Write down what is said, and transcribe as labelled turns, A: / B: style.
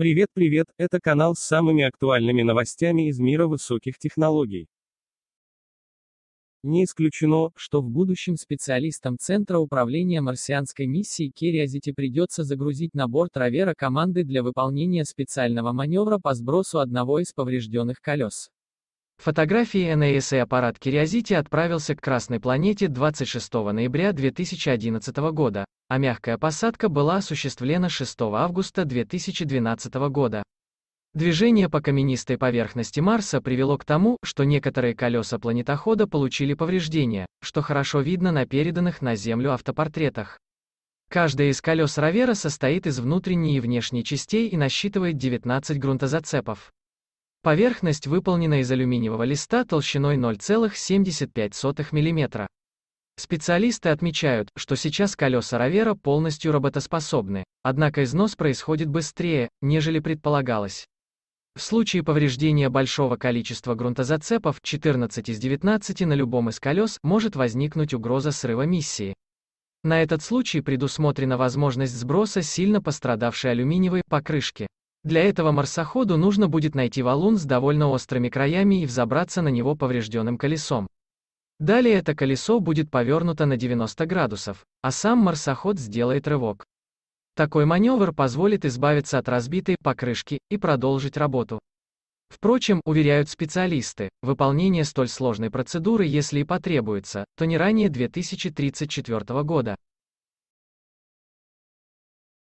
A: Привет, привет, это канал с самыми актуальными новостями из мира высоких технологий. Не исключено, что в будущем специалистам Центра управления марсианской миссии Curiosity придется загрузить на борт ровера команды для выполнения специального маневра по сбросу одного
B: из поврежденных колес. Фотографии NASA аппарат Curiosity отправился к Красной планете 26 ноября 2011 года, а мягкая посадка была осуществлена 6 августа 2012 года. Движение по каменистой поверхности Марса привело к тому, что некоторые колеса планетохода получили повреждения, что хорошо видно на переданных на Землю автопортретах. Каждое из колес ровера состоит из внутренней и внешней частей и насчитывает 19 грунтозацепов. Поверхность выполнена из алюминиевого листа толщиной 0,75 мм. Специалисты отмечают, что сейчас колеса Ровера полностью работоспособны, однако износ происходит быстрее, нежели предполагалось. В случае повреждения большого количества грунтозацепов 14 из 19 на любом из колес может возникнуть угроза срыва миссии. На этот случай предусмотрена возможность сброса сильно пострадавшей алюминиевой покрышки. Для этого марсоходу нужно будет найти валун с довольно острыми краями и взобраться на него поврежденным колесом. Далее это колесо будет повернуто на 90 градусов, а сам марсоход сделает рывок. Такой маневр позволит избавиться от разбитой покрышки и продолжить работу. Впрочем, уверяют специалисты, выполнение столь сложной процедуры, если и потребуется, то не ранее 2034 года.